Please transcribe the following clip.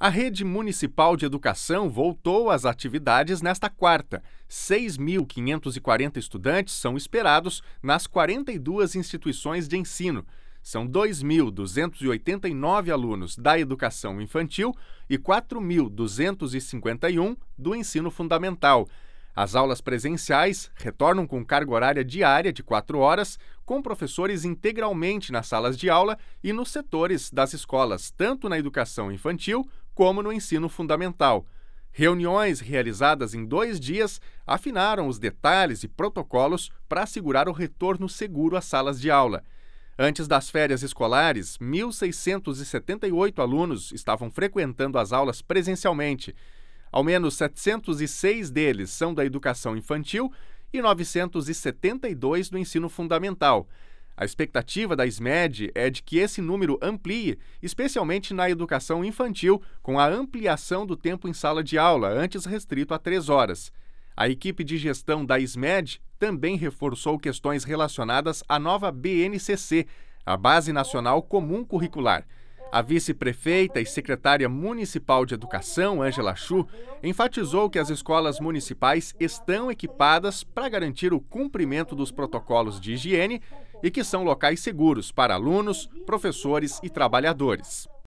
A Rede Municipal de Educação voltou às atividades nesta quarta. 6.540 estudantes são esperados nas 42 instituições de ensino. São 2.289 alunos da educação infantil e 4.251 do ensino fundamental. As aulas presenciais retornam com carga horária diária de 4 horas, com professores integralmente nas salas de aula e nos setores das escolas, tanto na educação infantil como no ensino fundamental. Reuniões realizadas em dois dias afinaram os detalhes e protocolos para assegurar o retorno seguro às salas de aula. Antes das férias escolares, 1.678 alunos estavam frequentando as aulas presencialmente. Ao menos 706 deles são da educação infantil e 972 do ensino fundamental. A expectativa da SMED é de que esse número amplie, especialmente na educação infantil, com a ampliação do tempo em sala de aula, antes restrito a três horas. A equipe de gestão da SMED também reforçou questões relacionadas à nova BNCC, a Base Nacional Comum Curricular. A vice-prefeita e secretária municipal de educação, Ângela Chu, enfatizou que as escolas municipais estão equipadas para garantir o cumprimento dos protocolos de higiene e que são locais seguros para alunos, professores e trabalhadores.